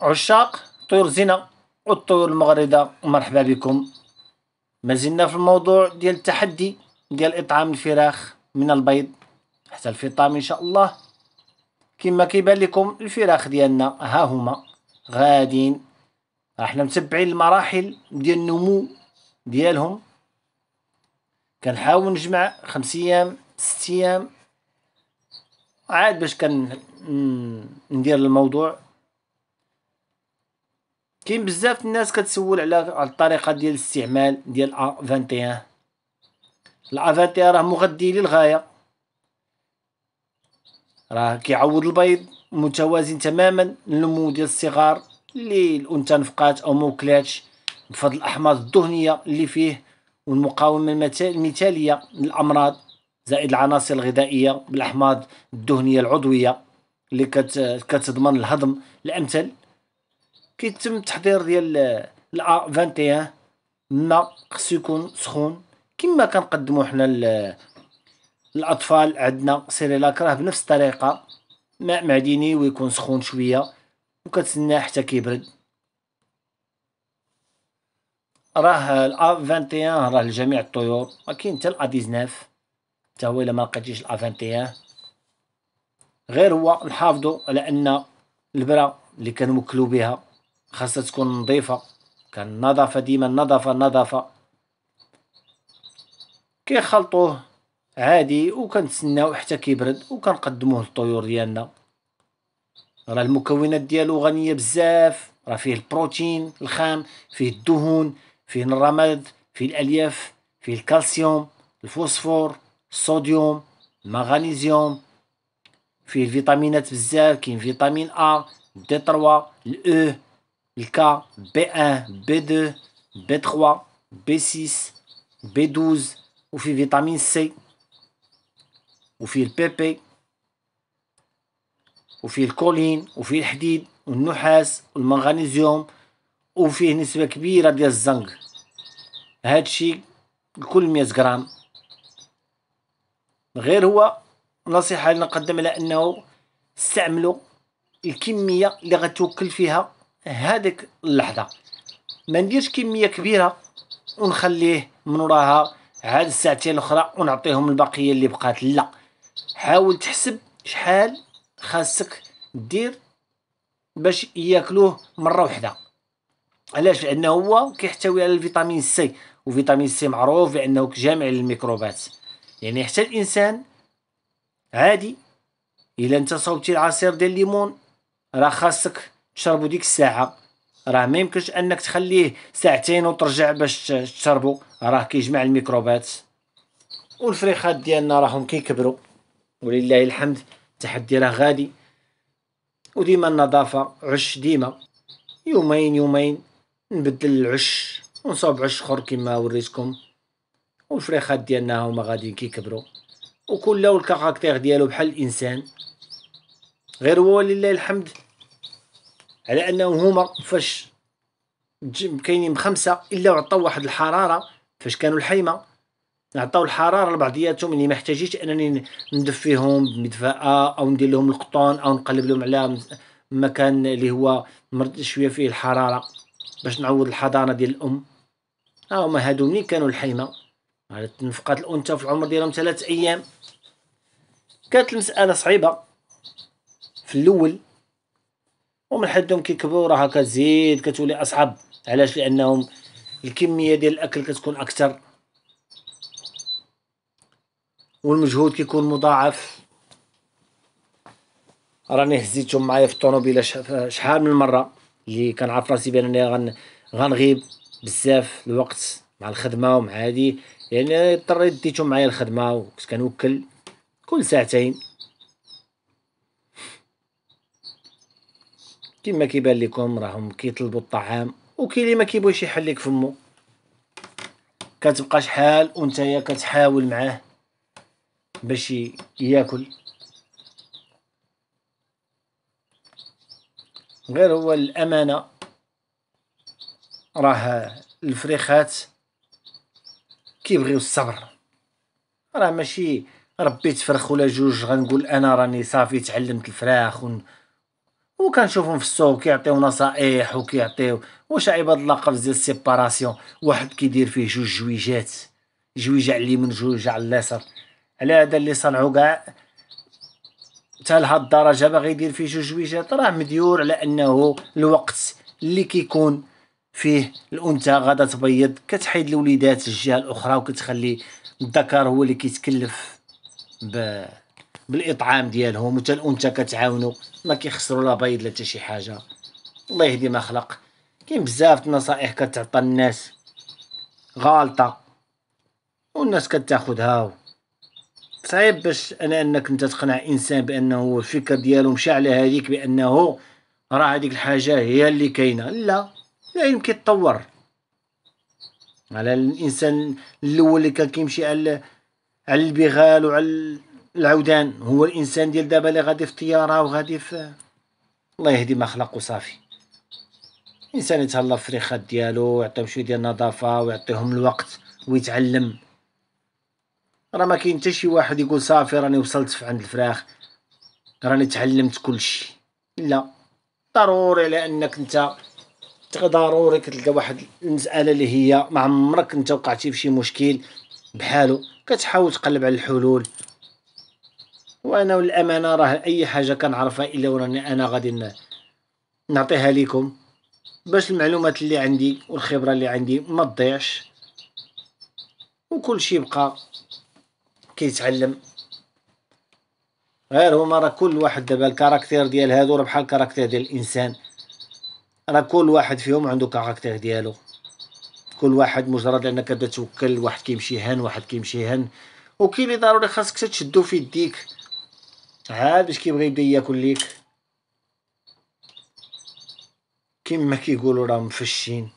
عشاق طيور زينة والطيور المغرضة مرحبا بكم مازلنا في الموضوع ديال التحدي ديال إطعام الفراخ من البيض حتى الفطام إن شاء الله كما كيبان لكم الفراخ ديالنا ها هما غادين احنا متبعين المراحل ديال النمو ديالهم كنحاول نجمع خمس ايام ست ايام عاد باش كندير الموضوع كاين بزاف الناس كتسول على الطريقه ديال الاستعمال ديال ا 21 ال ا 21 راه مغذي للغايه راه كيعوض البيض متوازن تماما النمو ديال الصغار اللي الانثى نفقات او موكلاتش بفضل الاحماض الدهنيه اللي فيه والمقاومه المثاليه للامراض زائد العناصر الغذائيه بالاحماض الدهنيه العضويه اللي كتضمن الهضم الامثل كيتم التحضير ديال ال 21 الماء خصو يكون سخون كما كنقدمو حنا الاطفال عندنا سيريلاك راه بنفس الطريقه ماء معدني ويكون سخون شويه وكتسناه حتى كيبرد راه الا 21 راه لجميع الطيور ما كاين حتى الا 19 حتى هو الا ما لقيتيش الا 21 غير هو نحافظوا على ان البرا اللي كانوا مكلو بها خاصها تكون نظيفة كان نظافة ديما النظافة النظافة كيخلطوه عادي وكنتسناو حتى كيبرد وكنقدموه للطيور ديالنا راه المكونات ديالو غنيه بزاف راه فيه البروتين الخام فيه الدهون فيه الرماد فيه الالياف فيه الكالسيوم الفوسفور الصوديوم المغنيسيوم فيه الفيتامينات بزاف كاين فيتامين ا دي 3 الاو الكا B1 B2 B3 B6 B12 وفي فيتامين سي وفي البي بي وفي الكولين وفي الحديد والنحاس والمغنيزيوم وفيه نسبة كبيرة ديال الزنك هذا الشيء لكل 100 غرام غير هو نصيحة اللي نقدم على أنه استعملوا الكمية اللي غتوكل فيها هذيك اللحظه ما نديرش كميه كبيره ونخليه من وراها عاد الساعتين الاخرى ونعطيهم البقيه اللي بقات لا حاول تحسب شحال خاصك دير باش ياكلوه مره واحده علاش لانه هو كيحتوي على الفيتامين سي وفيتامين سي معروف بانه جامع للميكروبات يعني حتى الانسان عادي الا انت صوبتي العصير ديال الليمون راه خاصك شربوا ديك الساعه راه ما يمكنش انك تخليه ساعتين وترجع باش تشربو راه كيجمع الميكروبات والفريخات ديالنا راهم كيكبروا ولله الحمد التحدي راه غادي وديما النظافه عش ديما يومين يومين نبدل العش ونصوب عش اخر كما وريتكم والفريخات ديالنا هما غاديين كيكبروا وكل الكاركتير ديالو بحال الانسان غير هو لله الحمد على انهم هما فاش كاينين بخمسه الا عطاو واحد الحراره فاش كانوا الحيمه عطاو الحراره لبعضياتهم اللي ما احتاجيتش انني ندفيهم بمدفاه او ندير لهم القطن او نقلب لهم على مكان اللي هو شويه فيه الحراره باش نعوض الحضانه ديال الام ها هما هادو منين كانوا الحيمه نفقات الانثى في العمر ديالهم ثلاث ايام كانت المساله صعيبه في الاول ومن حدهم كيكبروا راه كتزيد كتولي اصعب علاش لانهم الكميه ديال الاكل كتكون اكثر والمجهود كيكون مضاعف راني هزيتهم معايا في الطوموبيله شحال من مره اللي كنعرف راسي بانني غن غنغيب بزاف الوقت مع الخدمه ومع هادي يعني اضطريت ديتهم معايا الخدمه وكنت كنوكل كل ساعتين كيما كيبان لكم راهم كيطلبوا الطعام وكاين اللي ما كيبغيش يحل لك فمو كتبقى شحال يا كتحاول معاه باش ياكل غير هو الامانه راه الفريخات كيبغيو الصبر راه ماشي ربيت فرخ ولا جوج غنقول انا راني صافي تعلمت الفراخ ون... وكنشوفهم في السوق كيعطيو نصائح وكيعطيو واش عباد الله قفز ديال السيباراسيون واحد كيدير فيه جوج جويجات جويجه على اليمين جوج على اليسار على هذا اللي صنعو كاع حتى لهاد الدرجه باغي يدير فيه جوج جويجات راه مديور على انه الوقت اللي كيكون فيه الانثى غادا تبيض كتحيد الوليدات الجهه الاخرى وكتخلي الذكر هو اللي كيتكلف ب بالاطعام ديالهم وتا الانثى كتعاونوا ما كيخسروا لا بيض لا حتى شي حاجه الله يهدي ما خلق كاين بزاف النصائح كتعطى الناس غالطه والناس كتاخذها صعيب باش انا انك انت تقنع انسان بانه الفكر ديالو مشى على هذيك بانه راه هذيك الحاجه هي اللي كاينه لا العلم كيتطور على الانسان الاول اللي كان كيمشي على على البغال وعلى العودان هو الانسان ديال دابا اللي غادي في الطياره وغادي في الله يهدي ما خلق وصافي الانسان يتهلا في الفريخات ديالو ويعطيهم شويه ديال النظافه ويعطيهم الوقت ويتعلم راه ما كاين حتى شي واحد يقول صافي راني وصلت في عند الفراخ راني تعلمت كلشي لا ضروري على انك انت ضروري كتلقى واحد المساله اللي هي ما عمرك انت وقعتي في شي مشكل بحالو كتحاول تقلب على الحلول وانا والامانه راه اي حاجه كنعرفها الا وراني انا غادي نعطيها لكم باش المعلومات اللي عندي والخبره اللي عندي ما تضيعش وكل شيء يبقى كيتعلم غير هما راه كل واحد دابا الكاركتير ديال هادو راه بحال الكاركتير ديال الانسان راه كل واحد فيهم عنده كاركتير ديالو كل واحد مجرد انك بدا توكل واحد كيمشي هان واحد كيمشي هان وكاين اللي ضروري خاصك تشدو في يديك عاد باش كيبغي يبدا ياكل ليك كيما كيقولوا راه مفشين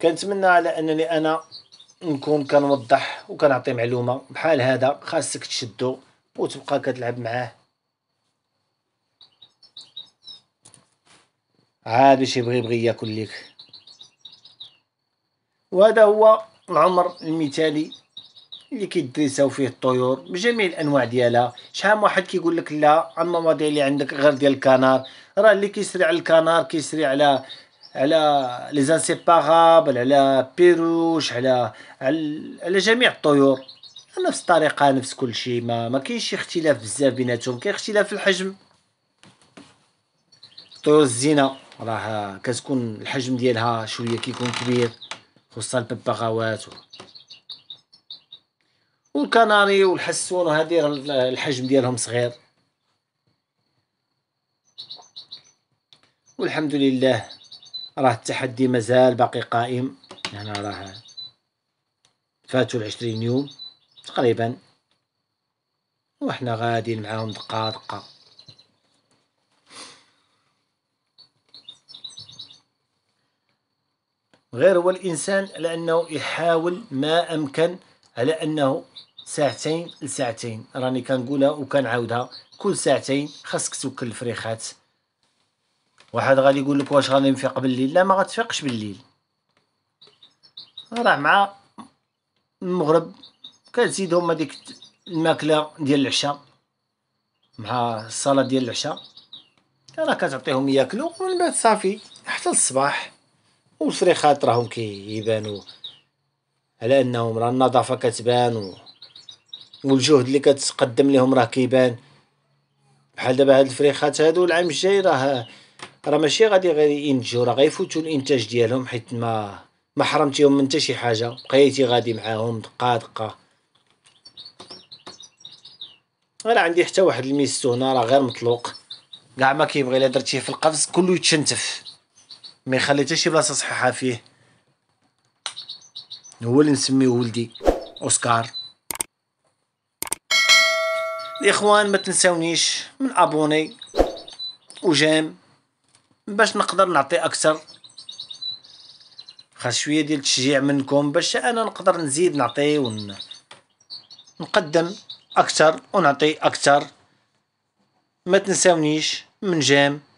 كنتمنى على انني انا نكون كنوضح وكنعطي معلومه بحال هذا خاصك تشدو وتبقى كتلعب معاه عاد باش يبغي يبغي ياكل ليك وهذا هو العمر المثالي اللي كيدريساو فيه الطيور بجميع الانواع ديالها شحال واحد كيقول لك لا المواضيع اللي عندك غير ديال الكنار راه اللي كيسري على الكنار كيسري على على لي زانسيباغابل على بيروش على على جميع الطيور نفس الطريقه نفس كل شيء ما ما كاينش اختلاف بزاف بيناتهم كاين اختلاف في الحجم طيور الزينه راه كتكون الحجم ديالها شويه كيكون كبير خصوصا الببغاوات والكناري والحسون وهذه الحجم ديالهم صغير والحمد لله راه التحدي مازال باقي قائم هنا يعني راه فاتوا العشرين يوم تقريبا وحنا غادي معاهم دقه دقه غير هو الإنسان على أنه يحاول ما أمكن على أنه ساعتين لساعتين راني كنقولها وكنعاودها كل ساعتين خاصك توكل الفريخات واحد غادي يقول لك واش غادي نفيق بالليل لا ما غتفيقش بالليل راه مع المغرب كتزيدهم هذيك الماكله ديال العشاء مع الصلاه ديال العشاء راه كتعطيهم ياكلوا ومن بعد صافي حتى الصباح وصريخات راهم كيبانو على انهم راه النظافه كتبان والجهد اللي كتقدم لهم راه كيبان بحال دابا هاد الفريخات هادو العام الجاي راه راه ماشي غادي غير ينتجو راه غيفوتو الانتاج ديالهم حيت ما ما حرمتيهم من حتى شي حاجه بقيتي غادي معاهم دقه دقه غير عندي حتى واحد الميستو هنا راه غير مطلوق كاع ما كيبغي الا درتيه في القفز كله يتشنتف ما يخلي شي بلاصه صحيحه فيه هو اللي نسميه ولدي اوسكار الاخوان ما تنساونيش من ابوني وجيم باش نقدر نعطي اكثر خاص شويه ديال التشجيع منكم باش انا نقدر نزيد نعطي ون... نقدم اكثر ونعطي اكثر ما تنساونيش من جام